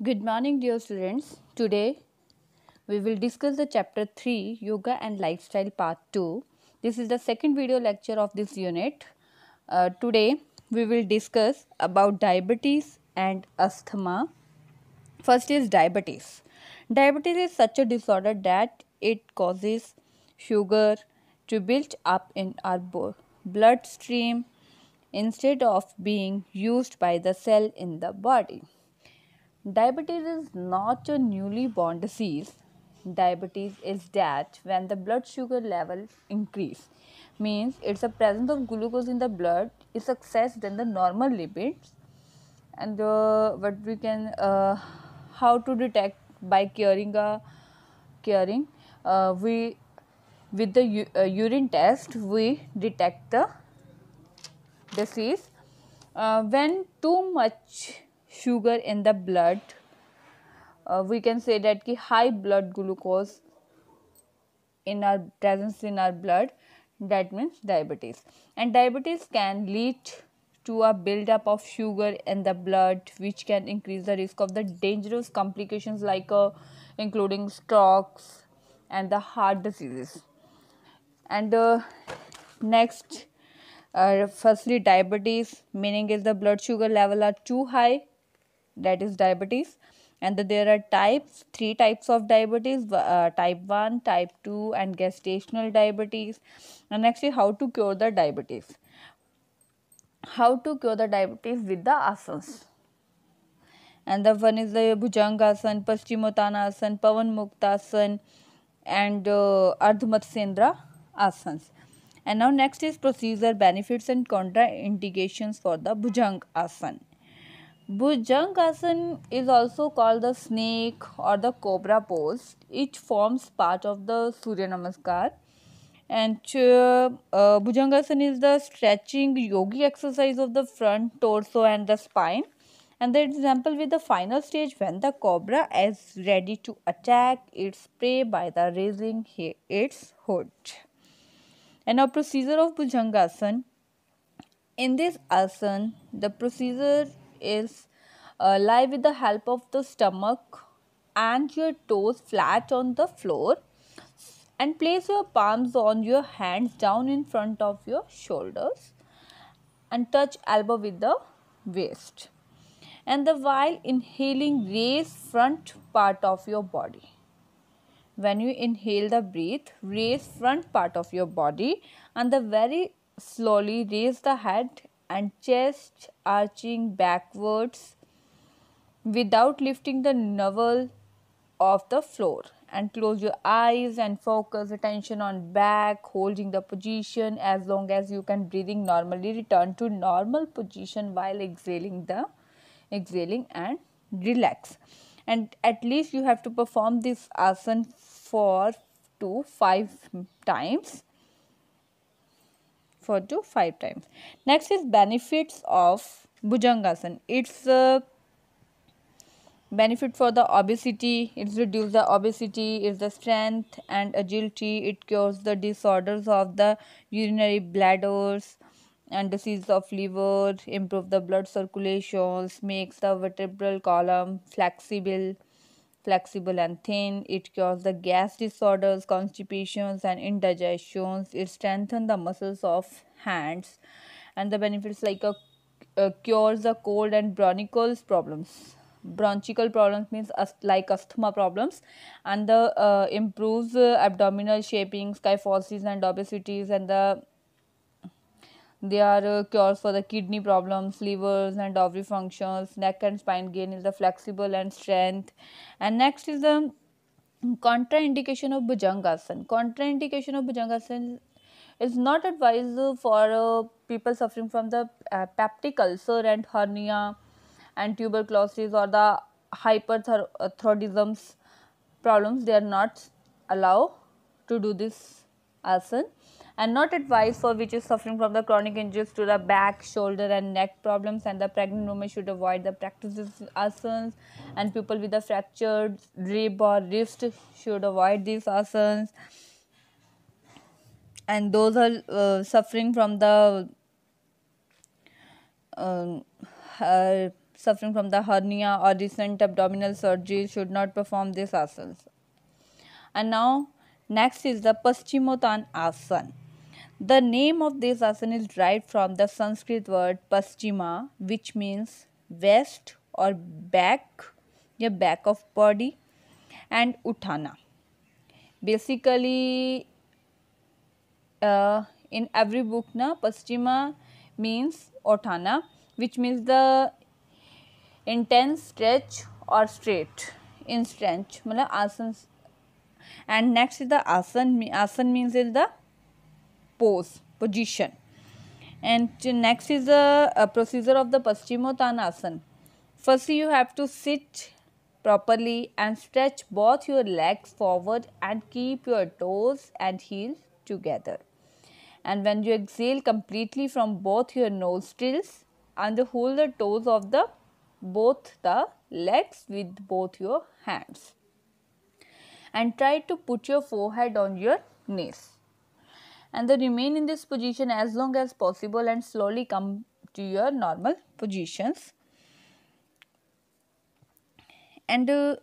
Good morning, dear students. Today we will discuss the chapter 3 Yoga and Lifestyle Part 2. This is the second video lecture of this unit. Uh, today we will discuss about diabetes and asthma. First is diabetes. Diabetes is such a disorder that it causes sugar to build up in our bloodstream instead of being used by the cell in the body. Diabetes is not a newly born disease. Diabetes is that when the blood sugar level increase means it's a presence of glucose in the blood is excess than the normal limits and uh, what we can uh, how to detect by curing a curing uh, we with the uh, urine test we detect the disease uh, when too much sugar in the blood uh, we can say that ki high blood glucose in our presence in our blood that means diabetes and diabetes can lead to a buildup of sugar in the blood which can increase the risk of the dangerous complications like uh, including strokes and the heart diseases and uh, next uh, firstly diabetes meaning is the blood sugar level are too high that is diabetes and there are types three types of diabetes uh, type 1 type 2 and gestational diabetes and actually how to cure the diabetes how to cure the diabetes with the asanas and the one is the bhujangasana paschimottanasana pavanmuktasana and uh, ardhamatsendra asanas and now next is procedure benefits and contraindications for the bhujangasana Bhujangasana is also called the snake or the cobra pose. It forms part of the Surya Namaskar. And uh, uh, Bhujangasana is the stretching yogi exercise of the front torso and the spine. And the example with the final stage when the cobra is ready to attack its prey by the raising its hood. And a procedure of Bhujangasana. In this asana, the procedure is uh, lie with the help of the stomach and your toes flat on the floor and place your palms on your hands down in front of your shoulders and touch elbow with the waist and the while inhaling raise front part of your body when you inhale the breath raise front part of your body and the very slowly raise the head and chest arching backwards without lifting the navel of the floor and close your eyes and focus attention on back holding the position as long as you can breathing normally return to normal position while exhaling the exhaling and relax and at least you have to perform this asana for to five times for to 5 times. Next is benefits of Bhujangasana. It's benefit for the obesity it reduces the obesity It's the strength and agility it cures the disorders of the urinary bladders and disease of liver improve the blood circulations makes the vertebral column flexible flexible and thin. It cures the gas disorders, constipations and indigestions. It strengthens the muscles of hands and the benefits like a, a uh, cures the cold and bronchial problems bronchial problems means like asthma problems and the uh, improves uh, abdominal shaping kyphosis and obesities and the they are uh, cures for the kidney problems, livers and ovary functions, neck and spine gain is the flexible and strength. And next is the contraindication of Bhujangasana. Contraindication of Bhujangasana is not advised for uh, people suffering from the uh, peptic ulcer and hernia and tuberculosis or the hyperthyroidism problems they are not allowed to do this asana and not advised for which is suffering from the chronic injuries to the back, shoulder and neck problems and the pregnant woman should avoid the practices asanas and people with a fractured rib or wrist should avoid these asanas and those are uh, suffering from the uh, suffering from the hernia or recent abdominal surgery should not perform these asanas. And now next is the Paschimottan asana. The name of this asana is derived from the Sanskrit word paschima, which means west or back, your back of body, and uthana. Basically, uh, in every book, na paschima means uthana, which means the intense stretch or straight in stretch. Mula asan and next is the asan. Asan means is the pose position and next is the uh, procedure of the paschimottanasana first you have to sit properly and stretch both your legs forward and keep your toes and heels together and when you exhale completely from both your nostrils and hold the toes of the both the legs with both your hands and try to put your forehead on your knees and then remain in this position as long as possible and slowly come to your normal positions and uh,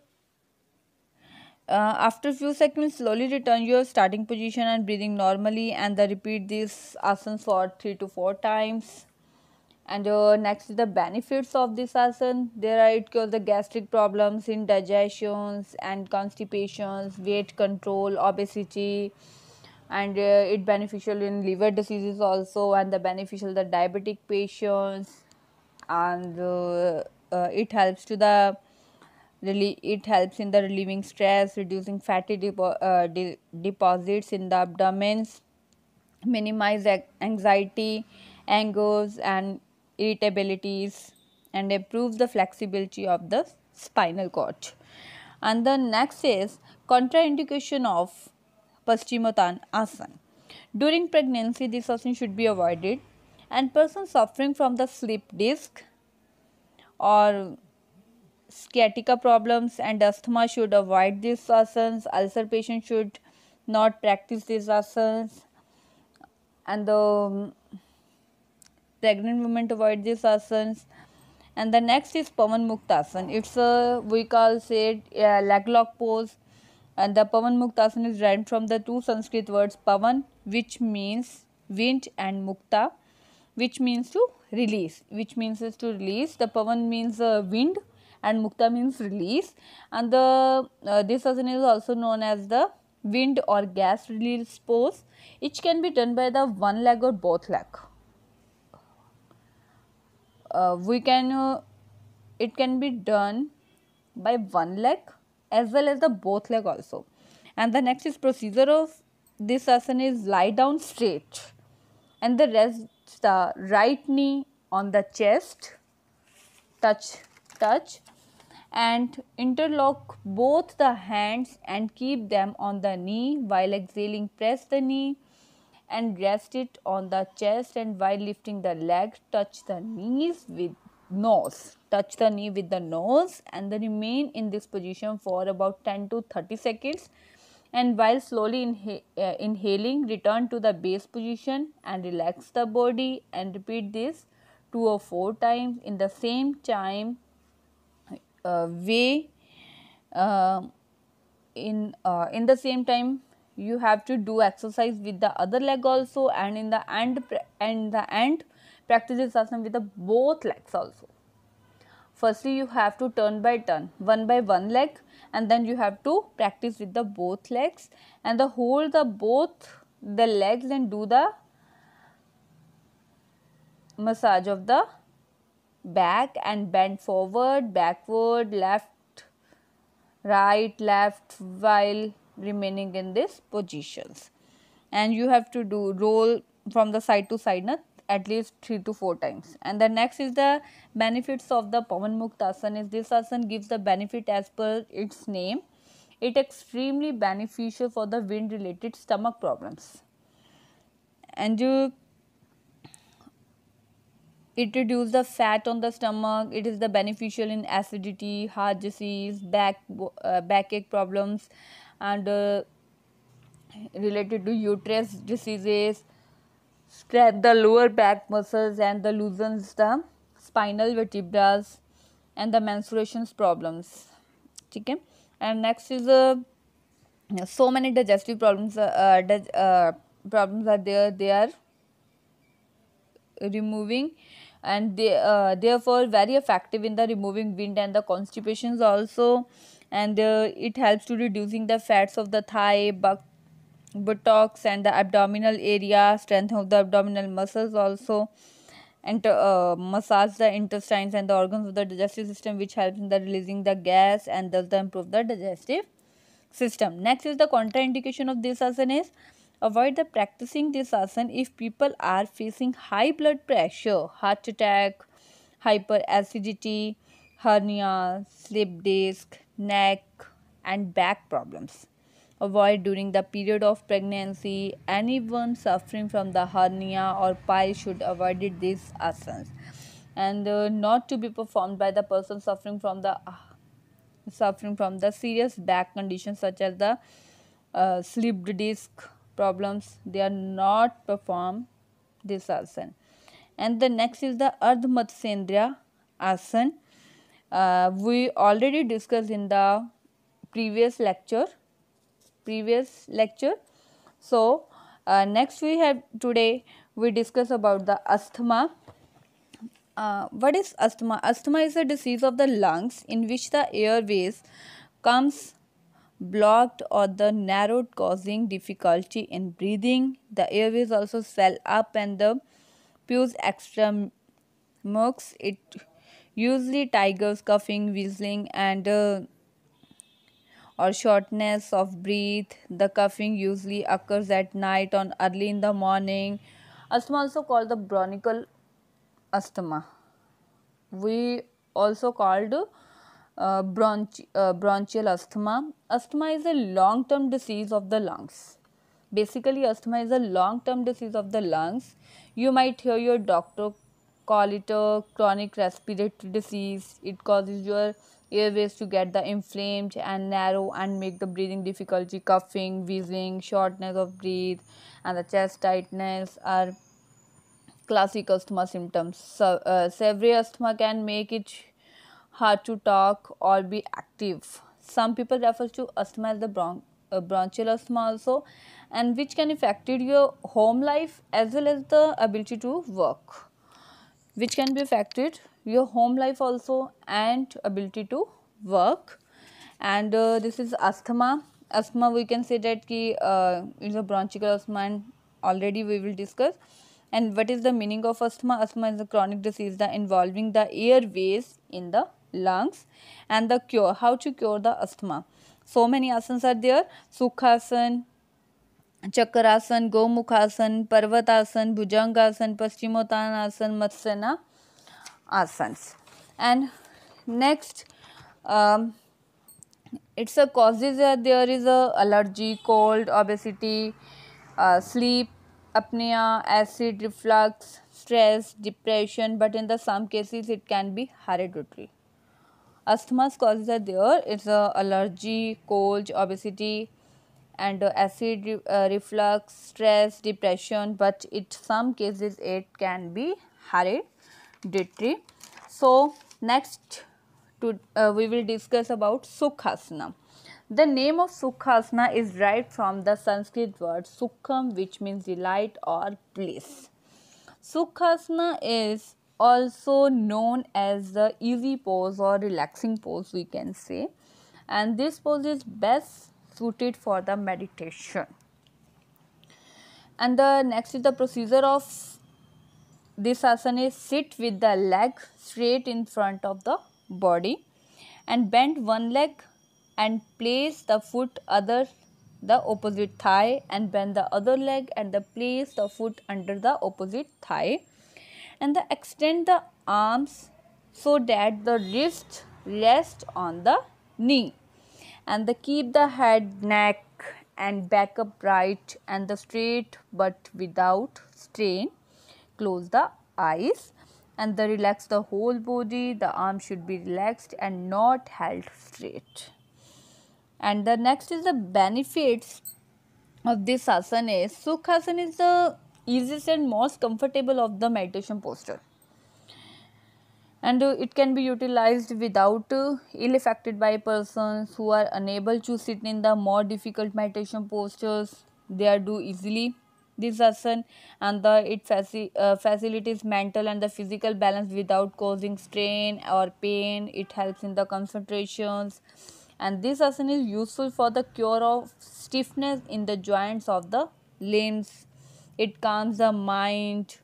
uh after few seconds slowly return your starting position and breathing normally and then repeat this asana for 3 to 4 times and uh, next is the benefits of this asana there are it cures the gastric problems indigestions and constipations weight control obesity and uh, it beneficial in liver diseases also and the beneficial the diabetic patients and uh, uh, it helps to the really it helps in the relieving stress reducing fatty depo- uh, de- deposits in the abdomens minimize anxiety angers and irritabilities and improves the flexibility of the spinal cord and the next is contraindication of Paschimottan asan. During pregnancy, this asana should be avoided and persons suffering from the slip disc or sciatica problems and asthma should avoid these asanas. Ulcer patients should not practice these asanas and the um, pregnant women avoid these asanas. And the next is Pavan Muktasana. It's a, we call said a uh, leg lock pose and the Pavan Muktasana is derived from the two Sanskrit words Pavan which means wind and Mukta which means to release which means is to release the Pavan means uh, wind and Mukta means release and the uh, this asana is also known as the wind or gas release pose which can be done by the one leg or both leg. Uh, we can uh, it can be done by one leg as well as the both leg also and the next is procedure of this asana is lie down straight and the rest the right knee on the chest touch touch and interlock both the hands and keep them on the knee while exhaling press the knee and rest it on the chest and while lifting the leg touch the knees with nose touch the knee with the nose and then remain in this position for about 10 to 30 seconds and while slowly inha uh, inhaling return to the base position and relax the body and repeat this two or four times in the same time uh, way uh, in uh, in the same time you have to do exercise with the other leg also and in the end and the end Practice this asana with the both legs also. Firstly, you have to turn by turn, one by one leg and then you have to practice with the both legs and the hold the both the legs and do the massage of the back and bend forward, backward, left, right, left while remaining in this positions. And you have to do roll from the side to side na at least 3 to 4 times and the next is the benefits of the pavan muktasana is this asana gives the benefit as per its name it extremely beneficial for the wind related stomach problems and you it reduces the fat on the stomach it is the beneficial in acidity heart disease back uh, backache problems and uh, related to uterus diseases Stretch the lower back muscles and the loosens the spinal vertebrae and the menstruation problems. and next is uh, so many digestive problems. Digestive problems problems they are they are removing and they uh, therefore very effective in the removing wind and the constipations also and uh, it helps to reducing the fats of the thigh back buttocks and the abdominal area strength of the abdominal muscles also and uh, massage the intestines and the organs of the digestive system which helps in the releasing the gas and thus the improve the digestive system next is the contraindication of this asana is avoid the practicing this asana if people are facing high blood pressure heart attack hyperacidity hernia slip disc neck and back problems avoid during the period of pregnancy anyone suffering from the hernia or pie should avoid this asana and uh, not to be performed by the person suffering from the uh, suffering from the serious back conditions such as the uh, slipped disc problems they are not performed this asana and the next is the ardhmatsendra asana uh, we already discussed in the previous lecture previous lecture. So, uh, next we have today we discuss about the asthma. Uh, what is asthma? Asthma is a disease of the lungs in which the airways comes blocked or the narrowed causing difficulty in breathing. The airways also swell up and the pus mucus. It usually tigers coughing, whistling and uh, or shortness of breath. The coughing usually occurs at night or early in the morning. Asthma also called the bronchial asthma. We also called uh, bronch, uh, bronchial asthma. Asthma is a long-term disease of the lungs. Basically, asthma is a long-term disease of the lungs. You might hear your doctor call it a chronic respiratory disease. It causes your airways to get the inflamed and narrow and make the breathing difficulty coughing wheezing shortness of breath and the chest tightness are classic asthma symptoms so, uh, severe asthma can make it hard to talk or be active some people refer to asthma as the uh, bronchial asthma also and which can affect your home life as well as the ability to work which can be affected your home life also and ability to work and uh, this is asthma asthma we can say that ki, uh, is a bronchial asthma and already we will discuss and what is the meaning of asthma asthma is a chronic disease that involving the airways in the lungs and the cure how to cure the asthma so many asanas are there sukhasan chakrasan Gomukhasan, parvatasan bhujangasan paschimottanasana matsana arsons and next um, it's a causes that uh, there is a allergy cold obesity uh, sleep apnea acid reflux stress depression but in the some cases it can be hereditary asthma's causes are there it's a allergy cold obesity and uh, acid re uh, reflux stress depression but in some cases it can be hereditary deitree. So, next to, uh, we will discuss about Sukhasana. The name of Sukhasana is derived from the Sanskrit word Sukham which means delight or bliss. Sukhasana is also known as the easy pose or relaxing pose we can say and this pose is best suited for the meditation. And the next is the procedure of this asana is sit with the leg straight in front of the body and bend one leg and place the foot other the opposite thigh and bend the other leg and the place the foot under the opposite thigh and the extend the arms so that the wrist rest on the knee and the keep the head neck and back upright and the straight but without strain close the eyes and the relax the whole body the arm should be relaxed and not held straight and the next is the benefits of this asana is sukhasana is the easiest and most comfortable of the meditation posture and uh, it can be utilized without uh, ill affected by persons who are unable to sit in the more difficult meditation postures they are do easily this asana and the it faci uh, facilitates mental and the physical balance without causing strain or pain. It helps in the concentrations and this asana is useful for the cure of stiffness in the joints of the limbs. It calms the mind.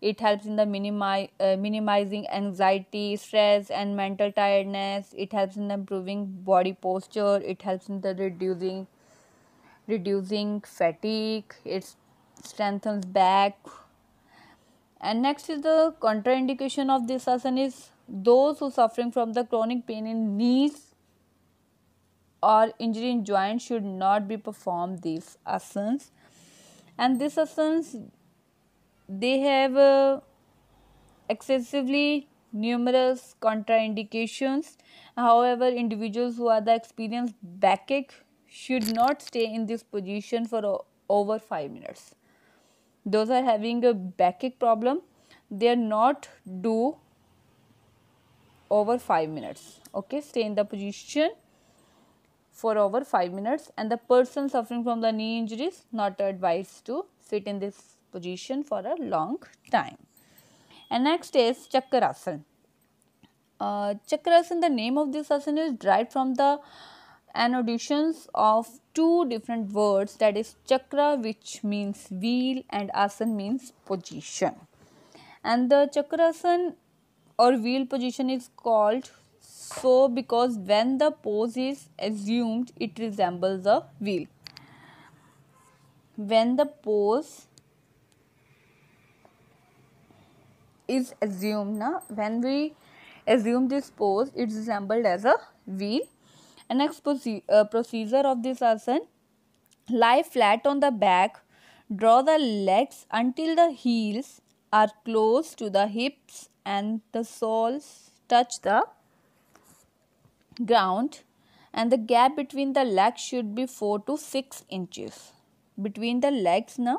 It helps in the minimi- uh, minimizing anxiety, stress, and mental tiredness. It helps in improving body posture. It helps in the reducing reducing fatigue. It's strengthens back and next is the contraindication of this asana is those who suffering from the chronic pain in knees or injury in joints should not be performed these asanas and these asanas they have uh, excessively numerous contraindications however individuals who are the experienced backache should not stay in this position for over 5 minutes those are having a backache problem they are not do over 5 minutes okay stay in the position for over 5 minutes and the person suffering from the knee injuries not advised to sit in this position for a long time and next is chakrasana uh, chakrasana the name of this asana is derived from the annotations of two different words that is chakra which means wheel and asan means position and the chakrasan or wheel position is called so because when the pose is assumed it resembles a wheel when the pose is assumed na when we assume this pose it resembled as a wheel and next uh, procedure of this asan lie flat on the back, draw the legs until the heels are close to the hips and the soles touch the ground and the gap between the legs should be 4 to 6 inches between the legs now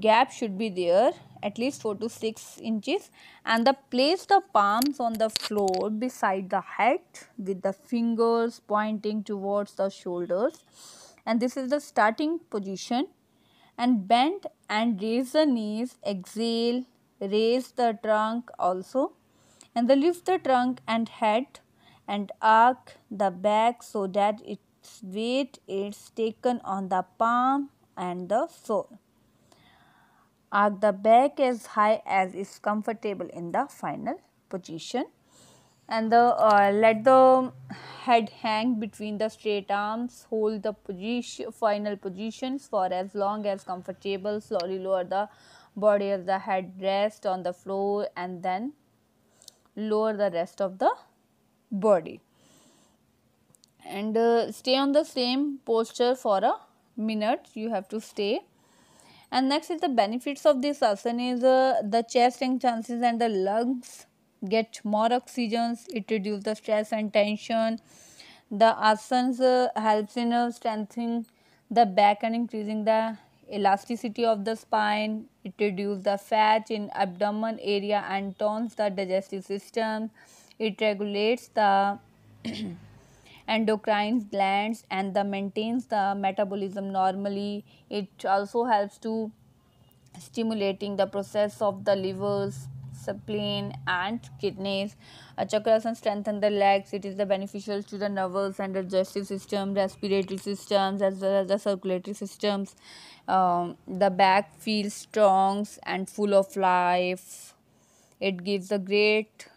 gap should be there at least 4 to 6 inches and the place the palms on the floor beside the head with the fingers pointing towards the shoulders and this is the starting position and bend and raise the knees exhale raise the trunk also and then lift the trunk and head and arc the back so that its weight is taken on the palm and the sole Arc the back as high as is comfortable in the final position and the uh, let the head hang between the straight arms hold the position final positions for as long as comfortable slowly lower the body of the head rest on the floor and then lower the rest of the body and uh, stay on the same posture for a minute you have to stay and next is the benefits of this asana is uh, the chest chances and the lungs get more oxygens it reduces the stress and tension the asana uh, helps in uh, strengthening the back and increasing the elasticity of the spine it reduces the fat in abdomen area and tones the digestive system it regulates the endocrine glands and the maintains the metabolism normally it also helps to stimulating the process of the livers spleen and kidneys A chakrasana strengthen the legs it is the beneficial to the nervous and digestive system respiratory systems as well as the circulatory systems um, the back feels strong and full of life it gives a great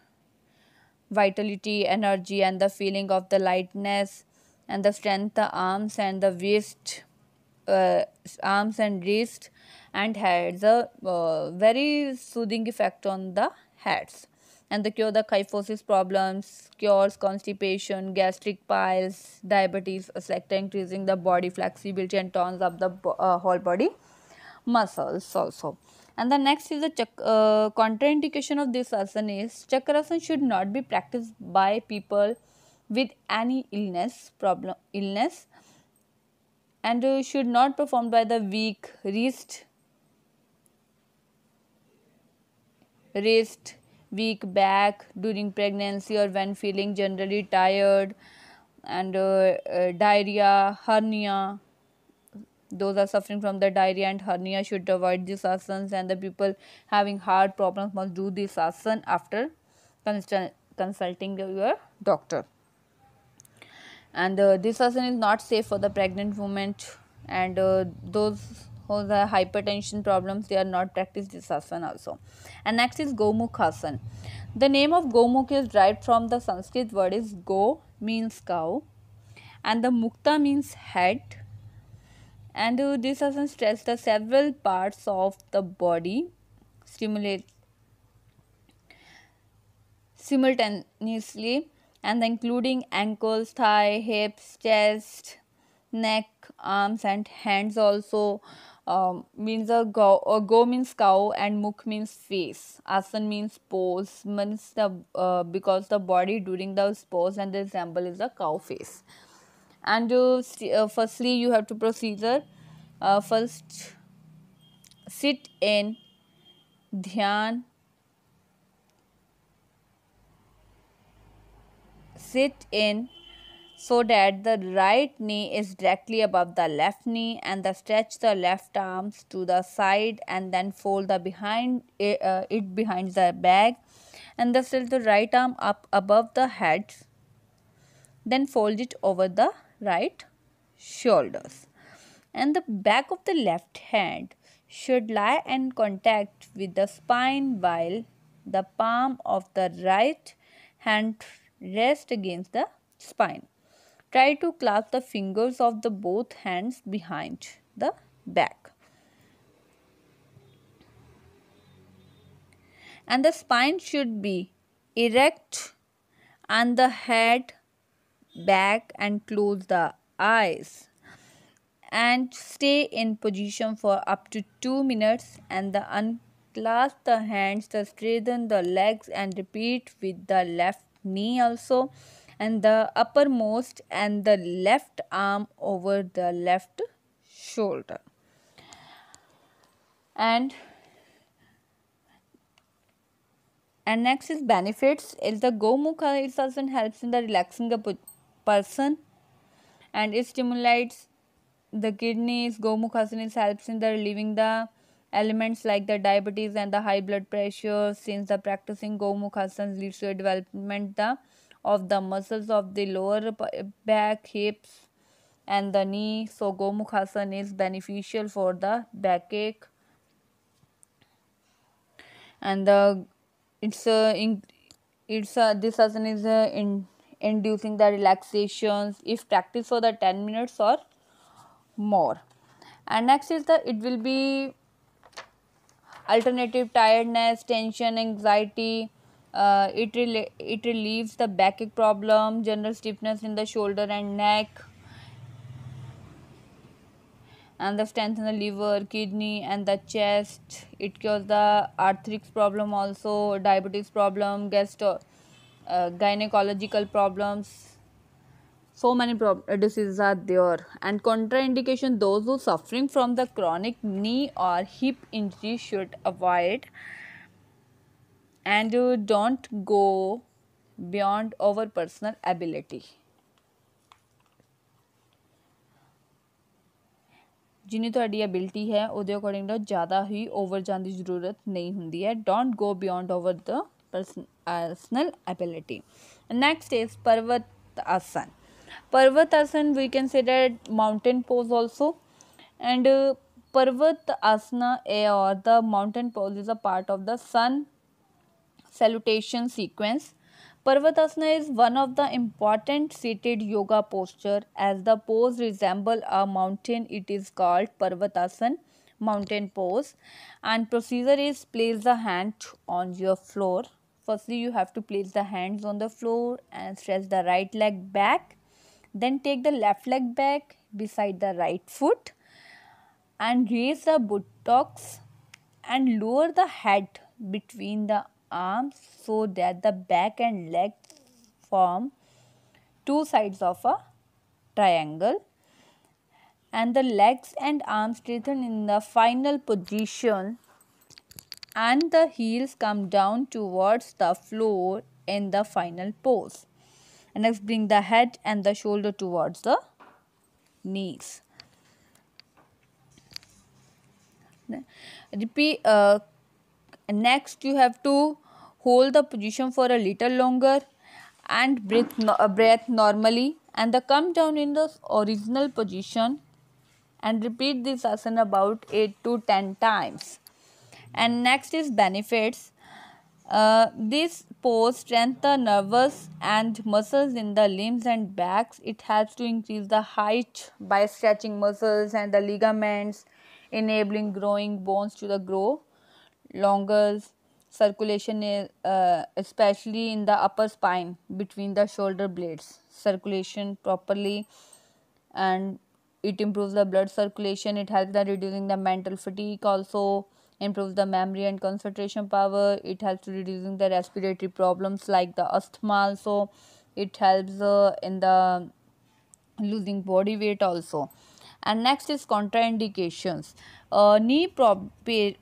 vitality, energy, and the feeling of the lightness and the strength, the arms and the waist, uh, arms and wrist, and has a uh, very soothing effect on the heads. And the cure the kyphosis problems, cures constipation, gastric piles, diabetes, etc. increasing the body flexibility and tones up the uh, whole body muscles also. And the next is the uh, contraindication of this asana is Chakrasana should not be practiced by people with any illness problem illness and uh, should not performed by the weak wrist wrist weak back during pregnancy or when feeling generally tired and uh, uh, diarrhea hernia those are suffering from the diarrhea and hernia should avoid these asanas and the people having heart problems must do this asana after consulting your doctor and uh, this asana is not safe for the pregnant women and uh, those who have hypertension problems they are not practiced this asana also and next is gomukh asana the name of gomukh is derived from the sanskrit word is go means cow and the mukta means head and this does stress the several parts of the body stimulate simultaneously and including ankles thigh hips chest neck arms and hands also um, means a go, a go means cow and mukh means face asan means pose means the uh, because the body during the pose and the example is a cow face and uh, uh, firstly you have to procedure uh, first sit in dhyan sit in so that the right knee is directly above the left knee and the stretch the left arms to the side and then fold the behind eh, uh, it behind the back and the still the right arm up above the head then fold it over the right shoulders and the back of the left hand should lie in contact with the spine while the palm of the right hand rests against the spine. Try to clasp the fingers of the both hands behind the back. And the spine should be erect and the head back and close the eyes and stay in position for up to 2 minutes and the unclasp the hands the straighten the legs and repeat with the left knee also and the uppermost and the left arm over the left shoulder and and next is benefits is the gomukha it also helps in the relaxing the person and it stimulates the kidneys. Gomukhasanis helps in the relieving the elements like the diabetes and the high blood pressure since the practicing Gomukhasan leads to the development the, of the muscles of the lower back, hips and the knee. So Gomukhasan is beneficial for the backache and the it's uh, in, it's uh, this asana is uh, in inducing the relaxations if practice for the 10 minutes or more and next is the it will be alternative tiredness tension anxiety uh, it, rela- it relieves the backache problem general stiffness in the shoulder and neck and the strength in the liver kidney and the chest it cures the arthritis problem also diabetes problem gastro gynaecological problems so many disease are there and contraindication those who suffering from the chronic knee और hip injury should avoid and you don't go beyond over personal ability जिन्हें थोड़ी तो ability है वो according ज़्यादा ही over जाने की जरूरत नहीं होंगी है don't go beyond over the person arsenal ability. Next is Parvat Asan. Parvat Asan we consider mountain pose also and uh, Parvat or the mountain pose is a part of the sun salutation sequence. Parvatasana is one of the important seated yoga posture as the pose resemble a mountain it is called Parvatasana mountain pose and procedure is place the hand on your floor firstly you have to place the hands on the floor and stretch the right leg back then take the left leg back beside the right foot and raise the buttocks and lower the head between the arms so that the back and leg form two sides of a triangle and the legs and arms straighten in the final position and the heels come down towards the floor in the final pose. And next bring the head and the shoulder towards the knees. Repeat, uh, next you have to hold the position for a little longer and breathe, no, uh, breath normally and the come down in the original position and repeat this asana about 8 to 10 times and next is benefits uh, this pose strengthens the nerves and muscles in the limbs and backs it helps to increase the height by stretching muscles and the ligaments enabling growing bones to the grow longer circulation is uh, especially in the upper spine between the shoulder blades circulation properly and it improves the blood circulation it helps the reducing the mental fatigue also improves the memory and concentration power it helps to reducing the respiratory problems like the asthma also it helps uh, in the losing body weight also and next is contraindications uh, knee prob-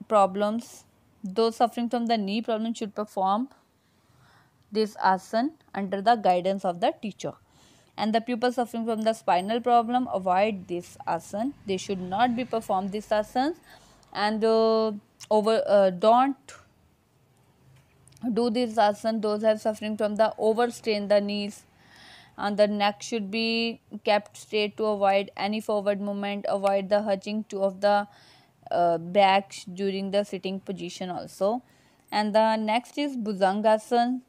problems those suffering from the knee problem should perform this asana under the guidance of the teacher and the pupils suffering from the spinal problem avoid this asana they should not be performed this asana and uh, over uh, don't do this asana those are suffering from the overstrain the knees and the neck should be kept straight to avoid any forward movement avoid the hunching to of the uh, back during the sitting position also and the next is bhujangasana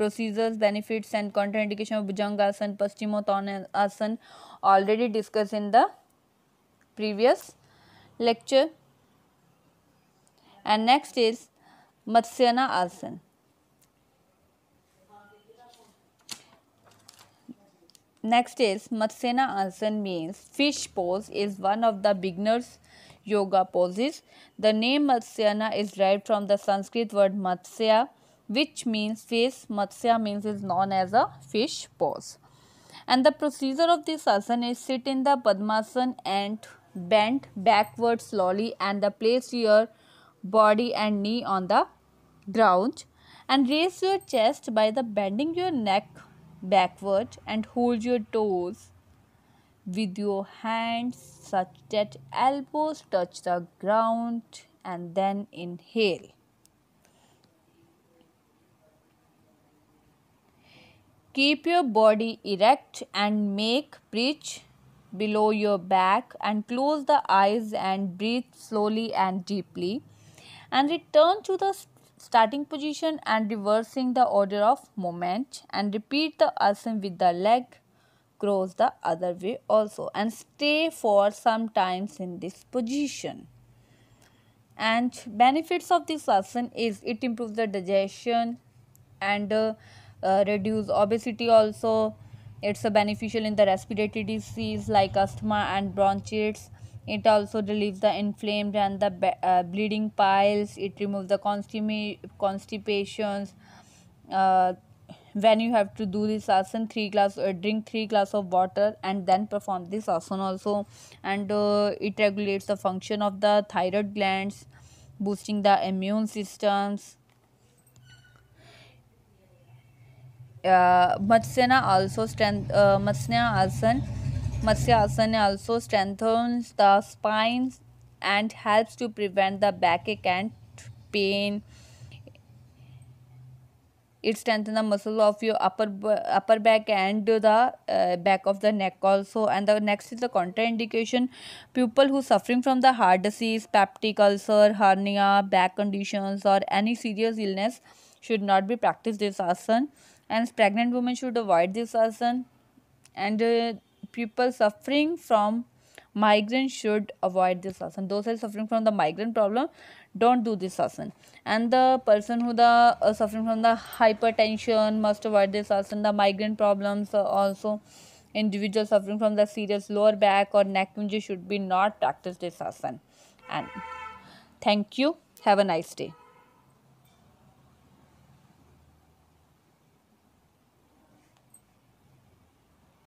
procedures benefits and contraindication of bhujangasana paschimottanasana already discussed in the previous lecture and next is Matsyana Asana. Next is Matsyana Asana means fish pose is one of the beginners yoga poses. The name Matsyana is derived from the Sanskrit word Matsya which means fish. Matsya means is known as a fish pose. And the procedure of this asana is sit in the Padmasana and bend backward slowly and the place your body and knee on the ground and raise your chest by the bending your neck backward and hold your toes with your hands such that elbows touch the ground and then inhale. Keep your body erect and make bridge below your back and close the eyes and breathe slowly and deeply and return to the starting position and reversing the order of movement and repeat the asana with the leg cross the other way also and stay for some times in this position and benefits of this asana is it improves the digestion and uh, uh, reduce obesity also it's a beneficial in the respiratory disease like asthma and bronchitis it also relieves the inflamed and the uh, bleeding piles it removes the constipations uh, when you have to do this asana three glass uh, drink three glass of water and then perform this asana also and uh, it regulates the function of the thyroid glands boosting the immune systems uh, matsana also strength uh, matsana asana Matsyasana also strengthens the spine and helps to prevent the backache and pain. It strengthens the muscle of your upper upper back and the uh, back of the neck also. And the next is the contraindication: people who suffering from the heart disease, peptic ulcer, hernia, back conditions, or any serious illness should not be practiced this asana. And pregnant women should avoid this asana. And uh, people suffering from migraine should avoid this asan. those are suffering from the migraine problem don't do this asan. and the person who the uh, suffering from the hypertension must avoid this asan. the migraine problems uh, also individuals suffering from the serious lower back or neck injury should be not practice this asan. and thank you have a nice day